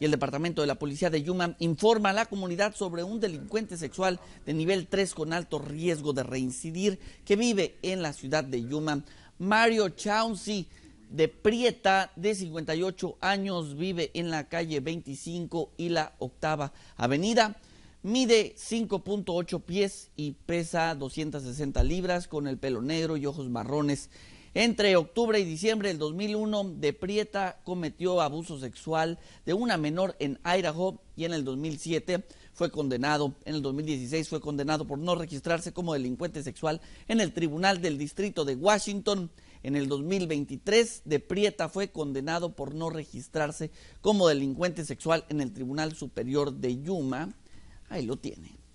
y el Departamento de la Policía de Yuma informa a la comunidad sobre un delincuente sexual de nivel 3 con alto riesgo de reincidir que vive en la ciudad de Yuma. Mario Chauncey de Prieta, de 58 años, vive en la calle 25 y la octava avenida. Mide 5.8 pies y pesa 260 libras con el pelo negro y ojos marrones. Entre octubre y diciembre del 2001, De Prieta cometió abuso sexual de una menor en Idaho y en el 2007 fue condenado, en el 2016 fue condenado por no registrarse como delincuente sexual en el Tribunal del Distrito de Washington. En el 2023, De Prieta fue condenado por no registrarse como delincuente sexual en el Tribunal Superior de Yuma. Ahí lo tiene.